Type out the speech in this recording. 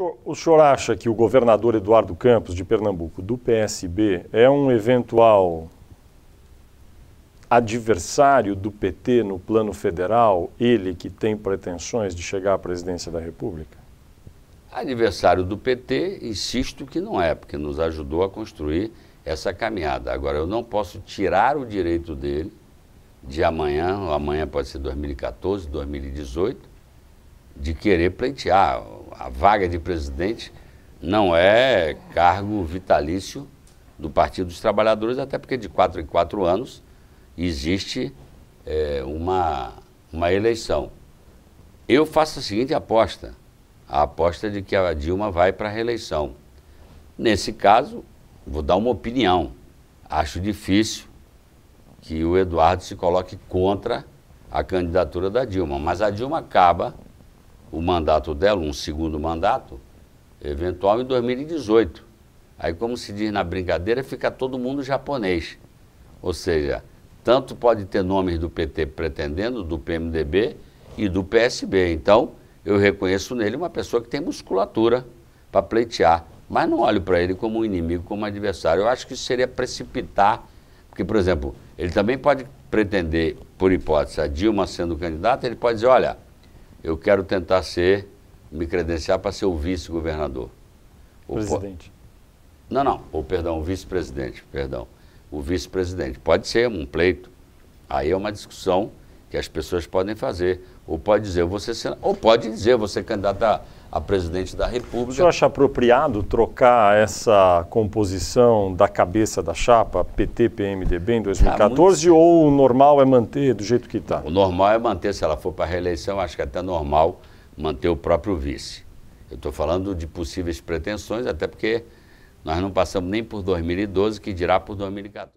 senhor, o senhor acha que o governador Eduardo Campos, de Pernambuco, do PSB, é um eventual adversário do PT no plano federal, ele que tem pretensões de chegar à presidência da República? Adversário do PT, insisto que não é, porque nos ajudou a construir essa caminhada. Agora, eu não posso tirar o direito dele de amanhã, ou amanhã pode ser 2014, 2018, de querer pleitear a vaga de presidente não é cargo vitalício do Partido dos Trabalhadores, até porque de quatro em quatro anos existe é, uma, uma eleição. Eu faço a seguinte aposta: a aposta de que a Dilma vai para a reeleição. Nesse caso, vou dar uma opinião. Acho difícil que o Eduardo se coloque contra a candidatura da Dilma, mas a Dilma acaba o mandato dela, um segundo mandato, eventual, em 2018. Aí, como se diz na brincadeira, fica todo mundo japonês. Ou seja, tanto pode ter nomes do PT pretendendo, do PMDB e do PSB. Então, eu reconheço nele uma pessoa que tem musculatura para pleitear, mas não olho para ele como um inimigo, como um adversário. Eu acho que isso seria precipitar, porque, por exemplo, ele também pode pretender, por hipótese, a Dilma sendo candidata, ele pode dizer, olha, eu quero tentar ser, me credenciar para ser o vice-governador. Presidente. Não, não, ou perdão, o vice-presidente, perdão. O vice-presidente. Pode ser um pleito. Aí é uma discussão que as pessoas podem fazer. Ou pode dizer, você ou pode dizer, você candidato a a presidente da República. O senhor acha apropriado trocar essa composição da cabeça da chapa PT-PMDB em 2014 tá ou o normal é manter do jeito que está? O normal é manter, se ela for para a reeleição, acho que é até normal manter o próprio vice. Eu estou falando de possíveis pretensões, até porque nós não passamos nem por 2012, que dirá por 2014.